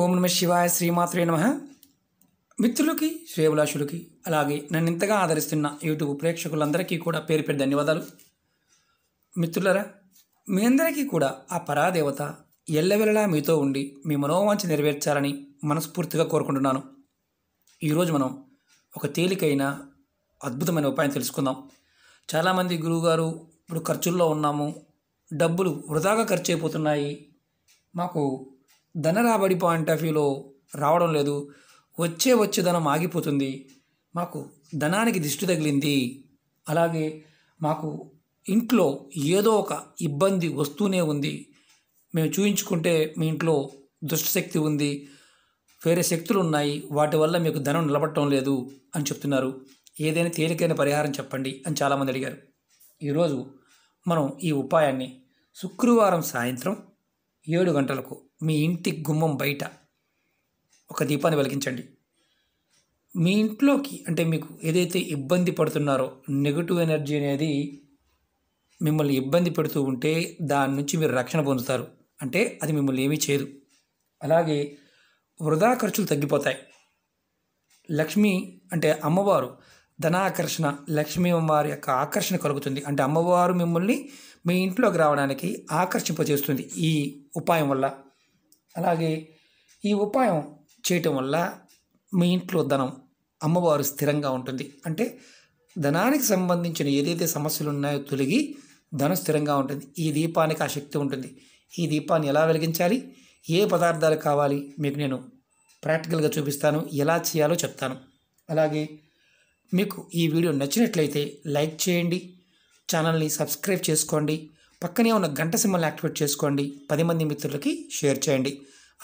ఓం నమ శివాయ శ్రీమాత్రే నమ మిత్రులకి శ్రేయభిలాషులకి అలాగే నన్ను ఇంతగా ఆదరిస్తున్న యూట్యూబ్ ప్రేక్షకులందరికీ కూడా పేరు పేరు ధన్యవాదాలు మిత్రులరా మీ అందరికీ కూడా ఆ పరాదేవత ఎల్లవెల్లలా మీతో ఉండి మీ మనోవాంచ నెరవేర్చాలని మనస్ఫూర్తిగా కోరుకుంటున్నాను ఈరోజు మనం ఒక తేలికైన అద్భుతమైన ఉపాయం తెలుసుకుందాం చాలామంది గురువుగారు ఇప్పుడు ఖర్చుల్లో ఉన్నాము డబ్బులు వృధాగా ఖర్చు అయిపోతున్నాయి మాకు ధన రాబడి పాయింట్ ఆఫ్ వ్యూలో రావడం లేదు వచ్చే వచ్చే ధనం ఆగిపోతుంది మాకు ధనానికి దిష్టి తగిలింది అలాగే మాకు ఇంట్లో ఏదో ఒక ఇబ్బంది వస్తూనే ఉంది మేము చూయించుకుంటే మీ ఇంట్లో దుష్టశక్తి ఉంది వేరే శక్తులు ఉన్నాయి వాటి వల్ల మీకు ధనం నిలబడటం లేదు అని చెప్తున్నారు ఏదైనా తేలికైన పరిహారం చెప్పండి అని చాలామంది అడిగారు ఈరోజు మనం ఈ ఉపాయాన్ని శుక్రవారం సాయంత్రం ఏడు గంటలకు మీ ఇంటి గుమ్మం బయట ఒక దీపాన్ని వెలిగించండి మీ ఇంట్లోకి అంటే మీకు ఏదైతే ఇబ్బంది పడుతున్నారో నెగటివ్ ఎనర్జీ అనేది మిమ్మల్ని ఇబ్బంది పెడుతూ ఉంటే దాని నుంచి మీరు రక్షణ పొందుతారు అంటే అది మిమ్మల్ని ఏమీ చేయదు అలాగే వృధా ఖర్చులు తగ్గిపోతాయి లక్ష్మి అంటే అమ్మవారు ధనాకర్షణ లక్ష్మీ అమ్మవారి యొక్క ఆకర్షణ కలుగుతుంది అంటే అమ్మవారు మిమ్మల్ని మీ ఇంట్లోకి రావడానికి ఆకర్షింపజేస్తుంది ఈ ఉపాయం వల్ల అలాగే ఈ ఉపాయం చేయటం వల్ల మీ ఇంట్లో ధనం అమ్మవారు స్థిరంగా ఉంటుంది అంటే ధనానికి సంబంధించిన ఏదైతే సమస్యలు ఉన్నాయో తొలగి ధనం స్థిరంగా ఉంటుంది ఈ దీపానికి ఆ శక్తి ఉంటుంది ఈ దీపాన్ని ఎలా వెలిగించాలి ఏ పదార్థాలు కావాలి మీకు నేను ప్రాక్టికల్గా చూపిస్తాను ఎలా చేయాలో చెప్తాను అలాగే మీకు ఈ వీడియో నచ్చినట్లయితే లైక్ చేయండి ఛానల్ని సబ్స్క్రైబ్ చేసుకోండి పక్కనే ఉన్న గంట సింబల్ యాక్టివేట్ చేసుకోండి పది మంది మిత్రులకి షేర్ చేయండి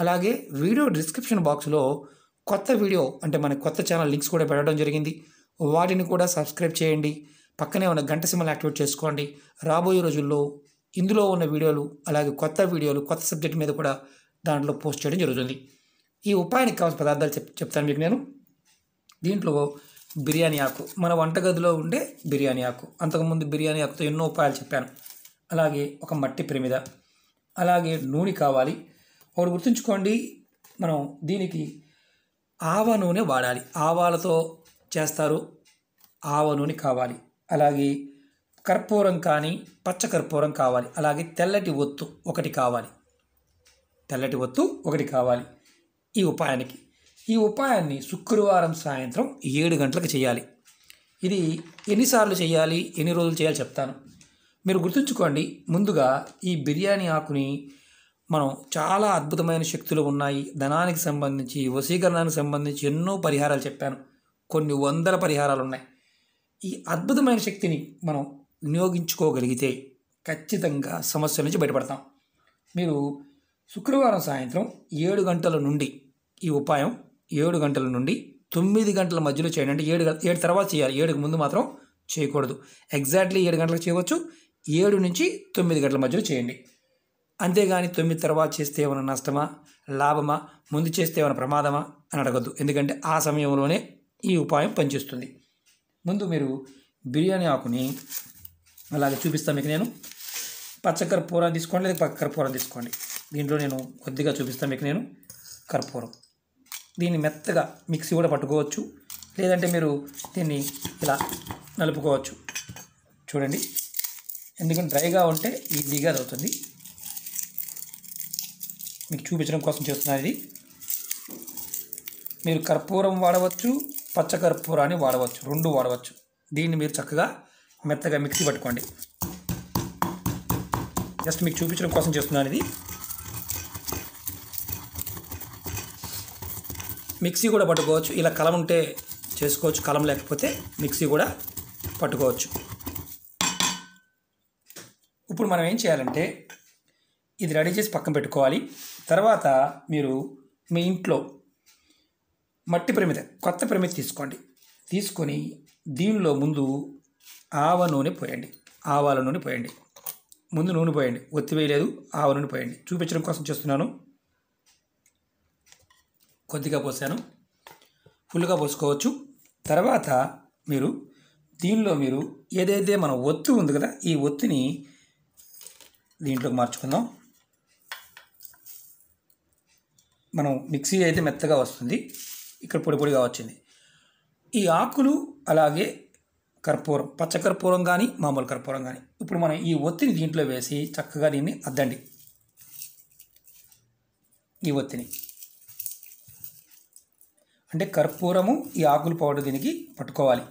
అలాగే వీడియో డిస్క్రిప్షన్ బాక్స్లో కొత్త వీడియో అంటే మన కొత్త ఛానల్ లింక్స్ కూడా పెట్టడం జరిగింది వాటిని కూడా సబ్స్క్రైబ్ చేయండి పక్కనే ఉన్న గంట సింబల్ యాక్టివేట్ చేసుకోండి రాబోయే రోజుల్లో ఇందులో ఉన్న వీడియోలు అలాగే కొత్త వీడియోలు కొత్త సబ్జెక్ట్ మీద కూడా దాంట్లో పోస్ట్ చేయడం జరుగుతుంది ఈ ఉపాయానికి కావాల్సిన పదార్థాలు చెప్ చెప్తాను మీకు నేను దీంట్లో బిర్యానీ ఆకు మన వంటగదిలో ఉండే బిర్యానీ ఆకు అంతకుముందు బిర్యానీ ఆకుతో ఎన్నో ఉపాయాలు చెప్పాను అలాగే ఒక మట్టి ప్రమిద అలాగే నూనె కావాలి ఒకటి గుర్తుంచుకోండి మనం దీనికి ఆవ నూనె వాడాలి ఆవాలతో చేస్తారు ఆవ నూనె కావాలి అలాగే కర్పూరం కానీ పచ్చ కర్పూరం కావాలి అలాగే తెల్లటి ఒత్తు ఒకటి కావాలి తెల్లటి ఒత్తు ఒకటి కావాలి ఈ ఉపాయానికి ఈ ఉపాయాన్ని శుక్రవారం సాయంత్రం ఏడు గంటలకు చేయాలి ఇది ఎన్నిసార్లు చేయాలి ఎన్ని రోజులు చేయాలి చెప్తాను మీరు గుర్తుంచుకోండి ముందుగా ఈ బిర్యానీ ఆకుని మనం చాలా అద్భుతమైన శక్తులు ఉన్నాయి ధనానికి సంబంధించి వశీకరణానికి సంబంధించి ఎన్నో పరిహారాలు చెప్పాను కొన్ని వందల పరిహారాలు ఉన్నాయి ఈ అద్భుతమైన శక్తిని మనం వినియోగించుకోగలిగితే ఖచ్చితంగా సమస్య నుంచి బయటపడతాం మీరు శుక్రవారం సాయంత్రం ఏడు గంటల నుండి ఈ ఉపాయం ఏడు గంటల నుండి తొమ్మిది గంటల మధ్యలో చేయండి అంటే ఏడు ఏడు తర్వాత చేయాలి ఏడుకు ముందు మాత్రం చేయకూడదు ఎగ్జాక్ట్లీ ఏడు గంటలకు చేయవచ్చు ఏడు నుంచి తొమ్మిది గంటల మధ్యలో చేయండి అంతేగాని తొమ్మిది తర్వాత చేస్తే ఏమైనా నష్టమా లాభమా ముందు చేస్తే ఏమైనా ప్రమాదమా అని అడగద్దు ఎందుకంటే ఆ సమయంలోనే ఈ ఉపాయం పనిచేస్తుంది ముందు మీరు బిర్యానీ ఆకుని అలాగే చూపిస్తాను మీకు నేను పచ్చకర్పూరం తీసుకోండి లేదా పక్క కర్పూరం తీసుకోండి దీంట్లో నేను కొద్దిగా చూపిస్తాను మీకు నేను కర్పూరం దీన్ని మెత్తగా మిక్సీ కూడా పట్టుకోవచ్చు లేదంటే మీరు దీన్ని ఇలా నలుపుకోవచ్చు చూడండి ఎందుకంటే డ్రైగా ఉంటే ఈజీగా అవుతుంది మీకు చూపించడం కోసం చేస్తున్నాను ఇది మీరు కర్పూరం వాడవచ్చు పచ్చకర్పూరాన్ని వాడవచ్చు రెండు వాడవచ్చు దీన్ని మీరు చక్కగా మెత్తగా మిక్సీ పట్టుకోండి జస్ట్ మీకు చూపించడం కోసం చేస్తున్నాను ఇది మిక్సీ కూడా పట్టుకోవచ్చు ఇలా కలం ఉంటే చేసుకోవచ్చు కలం లేకపోతే మిక్సీ కూడా పట్టుకోవచ్చు ఇప్పుడు మనం ఏం చేయాలంటే ఇది రెడీ చేసి పక్కన పెట్టుకోవాలి తర్వాత మీరు మీ ఇంట్లో మట్టి పరిమిత కొత్త పరిమిత తీసుకోండి తీసుకొని దీనిలో ముందు ఆవ నూనె పోయండి ఆవాల నూనె పోయండి ముందు నూనె పోయండి ఒత్తివేయలేదు ఆవ నూనె పోయండి చూపించడం కోసం చేస్తున్నాను కొద్దిగా పోసాను ఫుల్గా పోసుకోవచ్చు తర్వాత మీరు దీనిలో మీరు ఏదైతే మన ఒత్తు ఉంది కదా ఈ ఒత్తిని దీంట్లోకి మార్చుకుందాం మనం మిక్సీ అయితే మెత్తగా వస్తుంది ఇక్కడ పొడి పొడిగా వచ్చింది ఈ ఆకులు అలాగే కర్పూరం పచ్చ కర్పూరం కానీ మామూలు కర్పూరం కానీ ఇప్పుడు మనం ఈ ఒత్తిని దీంట్లో వేసి చక్కగా దీన్ని అద్దండి ఈ ఒత్తిని అంటే కర్పూరము ఈ ఆకులు పౌడర్ దీనికి పట్టుకోవాలి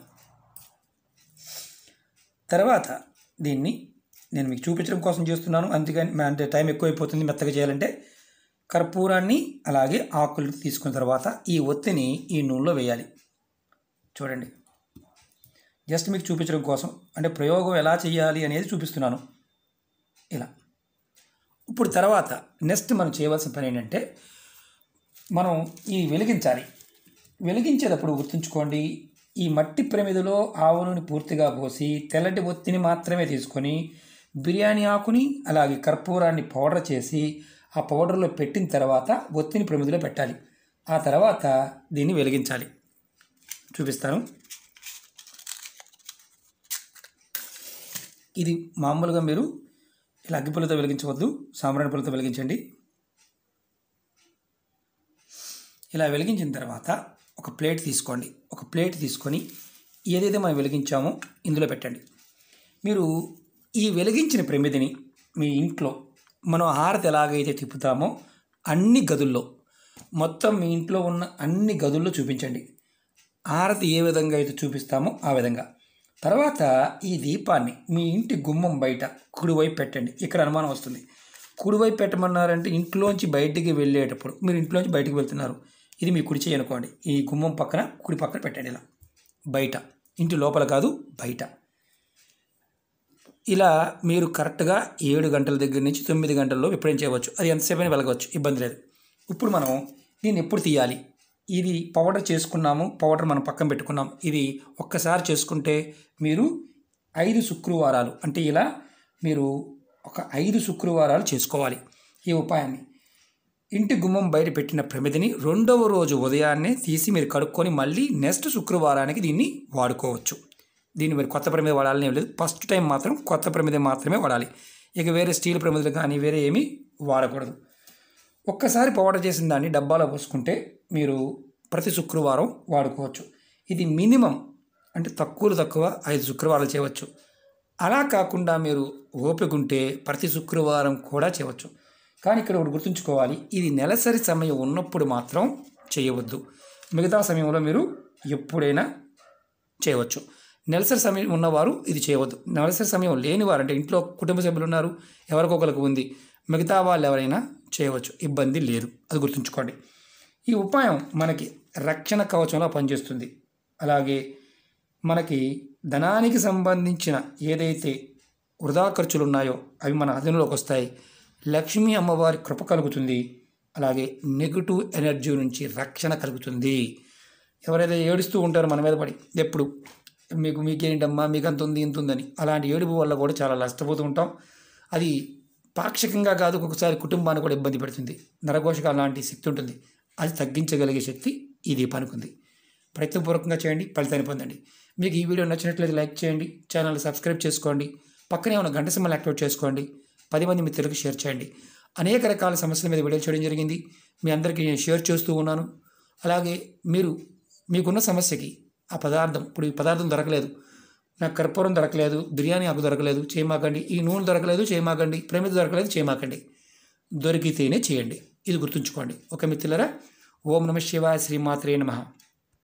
తర్వాత దీన్ని నేను మీకు చూపించడం కోసం చేస్తున్నాను అందుకని అంటే టైం ఎక్కువైపోతుంది మెత్తగా చేయాలంటే కర్పూరాన్ని అలాగే ఆకులు తీసుకున్న తర్వాత ఈ ఒత్తిని ఈ నూనెలో వేయాలి చూడండి జస్ట్ మీకు చూపించడం కోసం అంటే ప్రయోగం ఎలా చేయాలి అనేది చూపిస్తున్నాను ఇలా ఇప్పుడు తర్వాత నెక్స్ట్ మనం చేయవలసిన పని ఏంటంటే మనం ఈ వెలిగించాలి వెలిగించేటప్పుడు గుర్తుంచుకోండి ఈ మట్టి ప్రమిదలో ఆవు పూర్తిగా పోసి తెల్లటి ఒత్తిని మాత్రమే తీసుకొని బిర్యానీ ఆకుని అలాగే కర్పూరాన్ని పౌడర్ చేసి ఆ పౌడర్లో పెట్టిన తర్వాత ఒత్తిని ప్రమిదిలో పెట్టాలి ఆ తర్వాత దీన్ని వెలిగించాలి చూపిస్తాను ఇది మామూలుగా మీరు ఇలా అగ్గిపుల్లతో వెలిగించవద్దు సాంబ్రాణి పుల్లతో వెలిగించండి ఇలా వెలిగించిన తర్వాత ఒక ప్లేట్ తీసుకోండి ఒక ప్లేట్ తీసుకొని ఏదైతే మనం వెలిగించామో ఇందులో పెట్టండి మీరు ఈ వెలిగించిన ప్రమిదిని మీ ఇంట్లో మనం హారతి ఎలాగైతే తిప్పుతామో అన్ని గదుల్లో మొత్తం మీ ఇంట్లో ఉన్న అన్ని గదుల్లో చూపించండి హారతి ఏ విధంగా అయితే చూపిస్తామో ఆ విధంగా తర్వాత ఈ దీపాన్ని మీ ఇంటి గుమ్మం బయట కుడివైపు పెట్టండి ఇక్కడ అనుమానం వస్తుంది కుడివైపు పెట్టమన్నారంటే ఇంట్లోంచి బయటికి వెళ్ళేటప్పుడు మీరు ఇంట్లోంచి బయటికి వెళ్తున్నారు ఇది మీ కుడి చేయి అనుకోండి ఈ గుమ్మం పక్కన కుడి పక్కన పెట్టండి ఇలా బయట ఇంటి లోపల కాదు బయట ఇలా మీరు కరెక్ట్గా ఏడు గంటల దగ్గర నుంచి తొమ్మిది గంటల్లో ఎప్పుడైనా చేయవచ్చు అది ఎంతసేపైనా వెళ్ళవచ్చు ఇబ్బంది లేదు ఇప్పుడు మనం దీన్ని ఎప్పుడు తీయాలి ఇది పౌడర్ చేసుకున్నాము పౌడర్ మనం పక్కన పెట్టుకున్నాం ఇది ఒక్కసారి చేసుకుంటే మీరు ఐదు శుక్రవారాలు అంటే ఇలా మీరు ఒక ఐదు శుక్రవారాలు చేసుకోవాలి ఈ ఉపాయాన్ని ఇంటి గుమ్మం బయట పెట్టిన ప్రమిదిని రెండవ రోజు ఉదయాన్నే తీసి మీరు కడుక్కొని మళ్ళీ నెక్స్ట్ శుక్రవారానికి దీన్ని వాడుకోవచ్చు దీన్ని మీరు కొత్త ప్రమిది వాడాలని లేదు ఫస్ట్ టైం మాత్రం కొత్త ప్రమిద మాత్రమే వాడాలి ఇక వేరే స్టీల్ ప్రమిదలు కానీ వేరే ఏమీ వాడకూడదు ఒక్కసారి పౌడర్ చేసిన దాన్ని డబ్బాలో పోసుకుంటే మీరు ప్రతి శుక్రవారం వాడుకోవచ్చు ఇది మినిమం అంటే తక్కువలో తక్కువ ఐదు శుక్రవారాలు చేయవచ్చు అలా కాకుండా మీరు ఓపిక ఉంటే ప్రతి శుక్రవారం కూడా చేయవచ్చు కానీ ఇక్కడ ఒకటి గుర్తుంచుకోవాలి ఇది నెలసరి సమయం ఉన్నప్పుడు మాత్రం చేయవద్దు మిగతా సమయంలో మీరు ఎప్పుడైనా చేయవచ్చు నెలసరి సమయం ఉన్నవారు ఇది చేయవద్దు నెలసరి సమయం లేని వారు అంటే ఇంట్లో కుటుంబ సభ్యులు ఉన్నారు ఎవరికొకరికి ఉంది మిగతా వాళ్ళు ఎవరైనా చేయవచ్చు ఇబ్బంది లేదు అది గుర్తుంచుకోండి ఈ ఉపాయం మనకి రక్షణ కవచంలో పనిచేస్తుంది అలాగే మనకి ధనానికి సంబంధించిన ఏదైతే వృధా ఖర్చులు ఉన్నాయో అవి మన అధీనంలోకి వస్తాయి లక్ష్మీ అమ్మవారి కృప కలుగుతుంది అలాగే నెగిటివ్ ఎనర్జీ నుంచి రక్షణ కలుగుతుంది ఎవరైతే ఏడుస్తూ ఉంటారో మన మీద పడి ఎప్పుడు మీకు మీకేంటమ్మా మీకు అంత ఉంది ఇంత ఉందని అలాంటి ఏడుపు వల్ల కూడా చాలా నష్టపోతూ ఉంటాం అది పాక్షికంగా కాదు ఒక్కొక్కసారి కుటుంబాన్ని కూడా ఇబ్బంది పెడుతుంది నరఘోషగా అలాంటి శక్తి ఉంటుంది అది తగ్గించగలిగే శక్తి ఈ దీపానికి ఉంది ప్రయత్నపూర్వకంగా చేయండి ఫలితాన్ని పొందండి మీకు ఈ వీడియో నచ్చినట్లయితే లైక్ చేయండి ఛానల్ సబ్స్క్రైబ్ చేసుకోండి పక్కనే ఉన్న గంట సింబల్ యాక్టివేట్ చేసుకోండి పది మంది మిత్రులకు షేర్ చేయండి అనేక రకాల సమస్యల మీద వీడియోలు చేయడం జరిగింది మీ అందరికీ నేను షేర్ చేస్తూ ఉన్నాను అలాగే మీరు మీకున్న సమస్యకి ఆ పదార్థం ఇప్పుడు ఈ పదార్థం దొరకలేదు నాకు కర్పూరం దొరకలేదు బిర్యానీ ఆకు దొరకలేదు చేయమాకండి ఈ నూనె దొరకలేదు చేయమాకండి ప్రేమిత దొరకలేదు చేయమాకండి దొరికితేనే చేయండి ఇది గుర్తుంచుకోండి ఒక మిత్రులరా ఓం నమ శివాయ శ్రీమాత్రే నమ